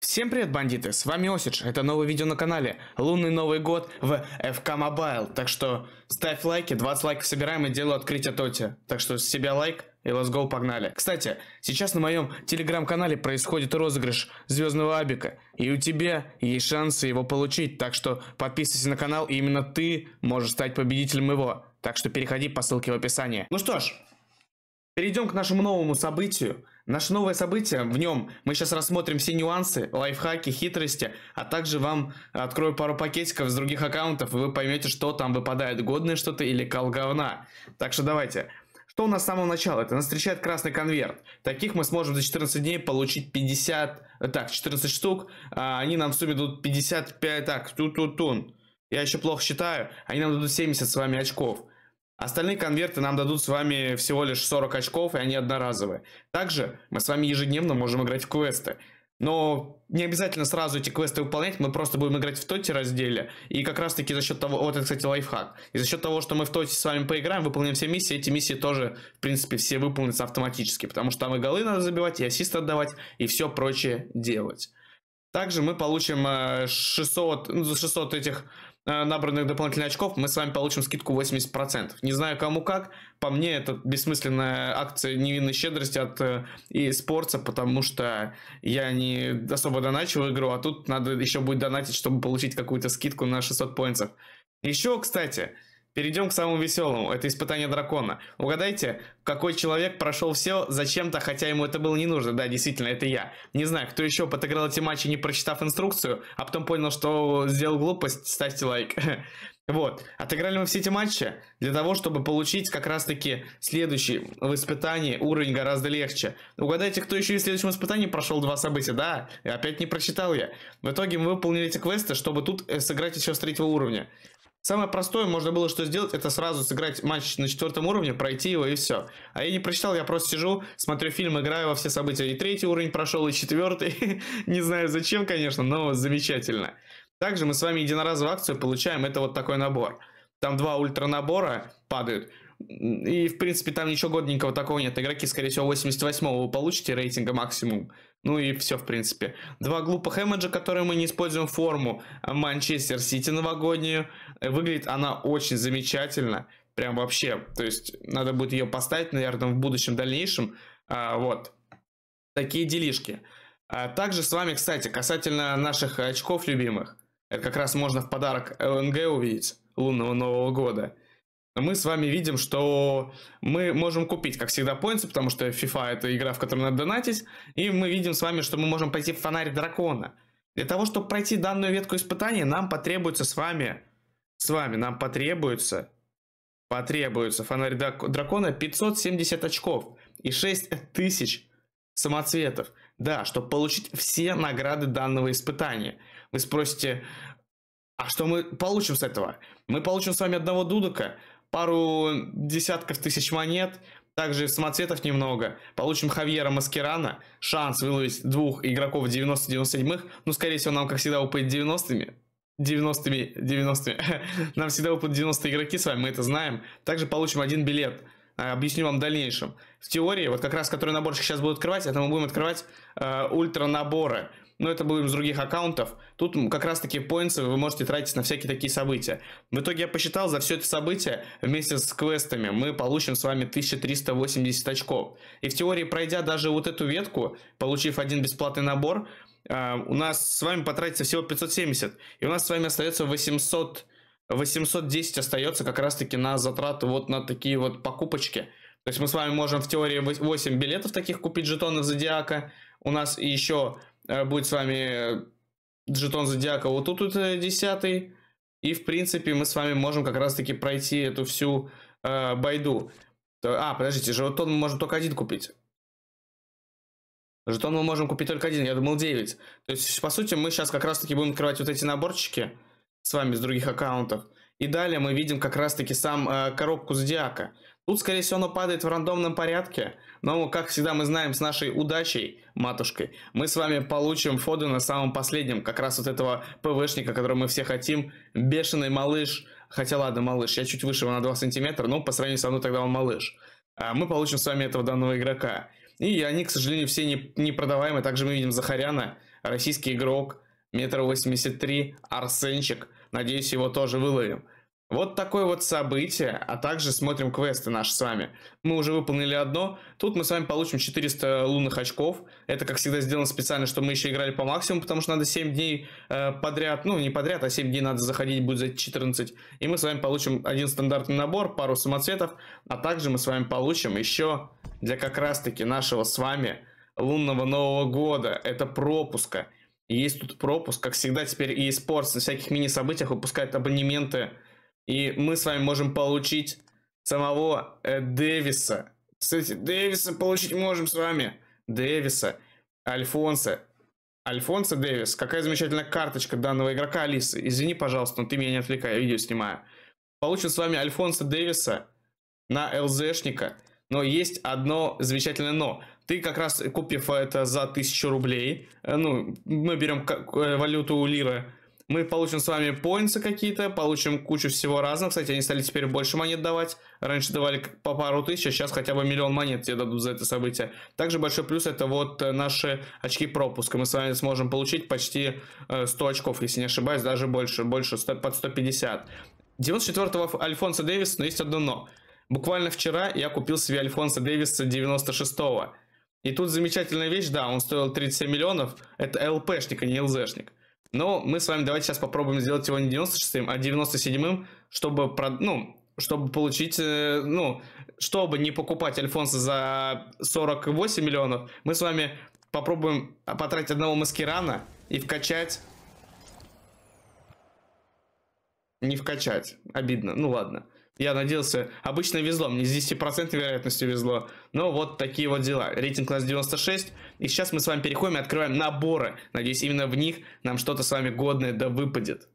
Всем привет, бандиты, с вами Осич, это новое видео на канале Лунный Новый Год в FK Mobile, так что ставь лайки, 20 лайков собираем и делаю открытие Тоти, так что с себя лайк и let's go, погнали. Кстати, сейчас на моем телеграм-канале происходит розыгрыш Звездного Абика, и у тебя есть шансы его получить, так что подписывайся на канал, и именно ты можешь стать победителем его, так что переходи по ссылке в описании. Ну что ж, перейдем к нашему новому событию, Наше новое событие, в нем мы сейчас рассмотрим все нюансы, лайфхаки, хитрости, а также вам открою пару пакетиков с других аккаунтов, и вы поймете, что там выпадает, годное что-то или кал говна. Так что давайте. Что у нас с самого начала? Это нас встречает красный конверт. Таких мы сможем за 14 дней получить 50... Э, так, 14 штук. А они нам в сумме дадут 55... Так, ту-ту-тун. Я еще плохо считаю. Они нам дадут 70 с вами очков. Остальные конверты нам дадут с вами всего лишь 40 очков, и они одноразовые. Также мы с вами ежедневно можем играть в квесты. Но не обязательно сразу эти квесты выполнять, мы просто будем играть в тоте разделе. И как раз таки за счет того, вот это, кстати, лайфхак. И за счет того, что мы в тоте с вами поиграем, выполним все миссии, эти миссии тоже, в принципе, все выполнятся автоматически. Потому что там и голы надо забивать, и ассисты отдавать, и все прочее делать. Также мы получим 600, э, ну, 600 этих Э, набранных дополнительных очков, мы с вами получим скидку 80%. Не знаю кому как, по мне это бессмысленная акция невинной щедрости от э, и спорца, потому что я не особо доначу в игру, а тут надо еще будет донатить, чтобы получить какую-то скидку на 600 поинтов. Еще, кстати, Перейдем к самому веселому. Это испытание дракона. Угадайте, какой человек прошел все зачем-то, хотя ему это было не нужно. Да, действительно, это я. Не знаю, кто еще подыграл эти матчи, не прочитав инструкцию, а потом понял, что сделал глупость, ставьте лайк. Вот, отыграли мы все эти матчи для того, чтобы получить как раз-таки следующий в испытании уровень гораздо легче. Угадайте, кто еще и в следующем испытании прошел два события, да? Опять не прочитал я. В итоге мы выполнили эти квесты, чтобы тут э, сыграть еще с третьего уровня. Самое простое можно было что сделать, это сразу сыграть матч на четвертом уровне, пройти его и все. А я не прочитал, я просто сижу, смотрю фильм, играю во все события. И третий уровень прошел, и четвертый. не знаю зачем, конечно, но замечательно. Также мы с вами единоразовую акцию получаем, это вот такой набор. Там два ультра набора падают. И, в принципе, там ничего годненького такого нет. Игроки, скорее всего, 88-го вы получите рейтинга максимум. Ну и все, в принципе. Два глупых эмоджа, которые мы не используем форму. А Манчестер Сити новогоднюю. Э, выглядит она очень замечательно. Прям вообще. То есть, надо будет ее поставить, наверное, в будущем, дальнейшем. А, вот. Такие делишки. А также с вами, кстати, касательно наших очков любимых. Это как раз можно в подарок ЛНГ увидеть лунного Нового года мы с вами видим, что мы можем купить, как всегда, поинты, потому что FIFA это игра, в которой надо донатить, и мы видим с вами, что мы можем пойти в фонарь дракона. Для того, чтобы пройти данную ветку испытания, нам потребуется с вами, с вами нам потребуется, потребуется фонарь дракона 570 очков и 6000 самоцветов. Да, чтобы получить все награды данного испытания. Вы спросите, а что мы получим с этого? Мы получим с вами одного дудока, пару десятков тысяч монет, также самоцветов немного. Получим Хавьера Маскерана. Шанс выловить двух игроков 90-97-х. Ну, скорее всего, нам, как всегда, упадет 90-ми. 90-ми, 90-ми. Нам всегда упадут 90 игроки с вами, мы это знаем. Также получим один билет. А, объясню вам в дальнейшем. В теории, вот как раз который наборчик сейчас буду открывать, это мы будем открывать э, ультра наборы но ну, это было из других аккаунтов. Тут как раз таки поинтсы вы можете тратить на всякие такие события. В итоге я посчитал, за все это событие вместе с квестами мы получим с вами 1380 очков. И в теории, пройдя даже вот эту ветку, получив один бесплатный набор, а, у нас с вами потратится всего 570. И у нас с вами остается 800, 810 остается как раз таки на затраты вот на такие вот покупочки. То есть мы с вами можем в теории 8 билетов таких купить жетонов Зодиака. У нас еще Э, будет с вами э, жетон Зодиака вот тут, вот э, десятый, И, в принципе, мы с вами можем как раз-таки пройти эту всю э, байду. А, подождите, жетон мы можем только один купить. Жетон мы можем купить только один, я думал 9. То есть, по сути, мы сейчас как раз-таки будем открывать вот эти наборчики с вами с других аккаунтов. И далее мы видим как раз-таки сам э, коробку Зодиака. Тут, скорее всего, оно падает в рандомном порядке. Но, как всегда, мы знаем, с нашей удачей, матушкой, мы с вами получим фоды на самом последнем. Как раз вот этого ПВшника, которого мы все хотим. Бешеный малыш. Хотя ладно, малыш, я чуть выше его на 2 сантиметра, но по сравнению со мной тогда он малыш. А мы получим с вами этого данного игрока. И они, к сожалению, все не, не продаваемы. Также мы видим Захаряна, российский игрок, метр восемьдесят три, Арсенчик. Надеюсь, его тоже выловим. Вот такое вот событие, а также смотрим квесты наши с вами. Мы уже выполнили одно, тут мы с вами получим 400 лунных очков. Это, как всегда, сделано специально, что мы еще играли по максимуму, потому что надо 7 дней э, подряд, ну не подряд, а 7 дней надо заходить, будет за 14. И мы с вами получим один стандартный набор, пару самоцветов, а также мы с вами получим еще для как раз-таки нашего с вами лунного Нового Года. Это пропуска. Есть тут пропуск, как всегда, теперь и спорт на всяких мини-событиях выпускают абонементы и мы с вами можем получить самого э, Дэвиса. Кстати, Дэвиса получить можем с вами. Дэвиса, Альфонса. Альфонса Дэвис. Какая замечательная карточка данного игрока Алисы. Извини, пожалуйста, но ты меня не отвлекай, я видео снимаю. Получим с вами Альфонса Дэвиса на ЛЗшника. Но есть одно замечательное но. Ты как раз, купив это за 1000 рублей, э, ну, мы берем э, валюту у лира, мы получим с вами поинтсы какие-то, получим кучу всего разного. Кстати, они стали теперь больше монет давать. Раньше давали по пару тысяч, а сейчас хотя бы миллион монет тебе дадут за это событие. Также большой плюс это вот э, наши очки пропуска. Мы с вами сможем получить почти 100 э, очков, если не ошибаюсь, даже больше, больше 100, под 150. 94-го Альфонса Дэвиса, но есть одно но. Буквально вчера я купил себе Альфонса Дэвиса 96-го. И тут замечательная вещь, да, он стоил 37 миллионов, это ЛПшник, а не ЛЗшник. Но ну, мы с вами давайте сейчас попробуем сделать его не 96-м, а 97-м, чтобы, ну, чтобы получить, э, ну, чтобы не покупать Альфонса за 48 миллионов, мы с вами попробуем потратить одного маскирана и вкачать... Не вкачать, обидно, ну ладно. Я надеялся, обычно везло, мне с 10% вероятностью везло. Но вот такие вот дела. Рейтинг класс 96. И сейчас мы с вами переходим и открываем наборы. Надеюсь, именно в них нам что-то с вами годное да выпадет.